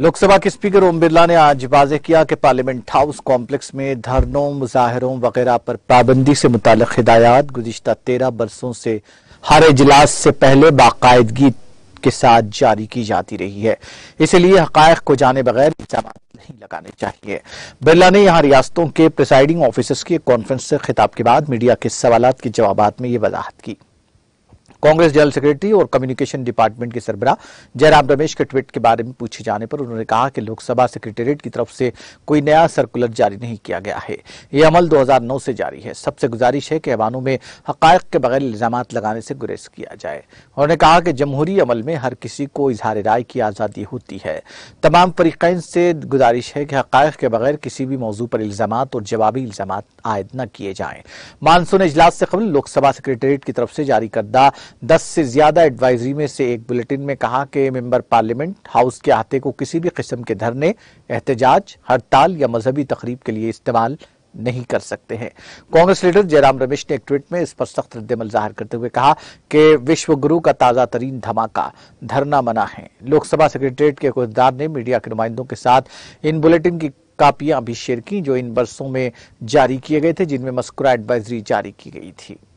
लोकसभा के स्पीकर ओम बिरला ने आज वाजे किया कि पार्लियामेंट हाउस कॉम्प्लेक्स में धरनों मुजाहरों वगैरह पर पाबंदी से मुतक हिदायत गुजशत तेरह बरसों से हर इजलास से पहले बाकायदगी के साथ जारी की जाती रही है इसलिए हक को जाने बगैर नहीं लगाने चाहिए बिरला ने यहाँ रियासतों के प्रिसाइडिंग ऑफिसर्स की कॉन्फ्रेंस से खिताब के बाद मीडिया के सवाल के जवाब में ये वजाहत की कांग्रेस जनरल सेक्रेटरी और कम्युनिकेशन डिपार्टमेंट के सरबरा जयराम रमेश के ट्वीट के बारे में पूछे जाने पर उन्होंने कहा कि लोकसभा सेक्रेटेरिएट की तरफ से कोई नया सर्कुलर जारी नहीं किया गया है ये अमल 2009 से जारी है सबसे गुजारिश है कि अवानों में हकायक के बगैर इल्जाम लगाने से गुरेज किया जाए उन्होंने कहा कि जमहूरी अमल में हर किसी को इजहार राय की आज़ादी होती है तमाम फरीकैन से गुजारिश है कि हकायक के बगैर किसी भी मौजू पर इल्जाम और जवाबी इल्जाम आयद न किए जाएं मानसून इजलास से कबल लोकसभा सेक्रेटेरिएट की तरफ से जारी करदा दस से ज्यादा एडवाइजरी में से एक बुलेटिन में कहा कि मेंबर पार्लियामेंट हाउस के आते को किसी भी किस्म के धरने एहतजाज हड़ताल या मजहबी तकरीब के लिए इस्तेमाल नहीं कर सकते हैं कांग्रेस लीडर जयराम रमेश ने एक ट्वीट में इस पर सख्त रद्दमल जाहिर करते हुए कहा कि विश्व गुरु का ताजा तरीन धमाका धरना मना है लोकसभा सेक्रेटरीट के किरदार ने मीडिया के नुमाइंदों के साथ इन बुलेटिन की कापियां भी शेयर की जो इन बरसों में जारी किए गए थे जिनमें मस्कुरा एडवाइजरी जारी की गई थी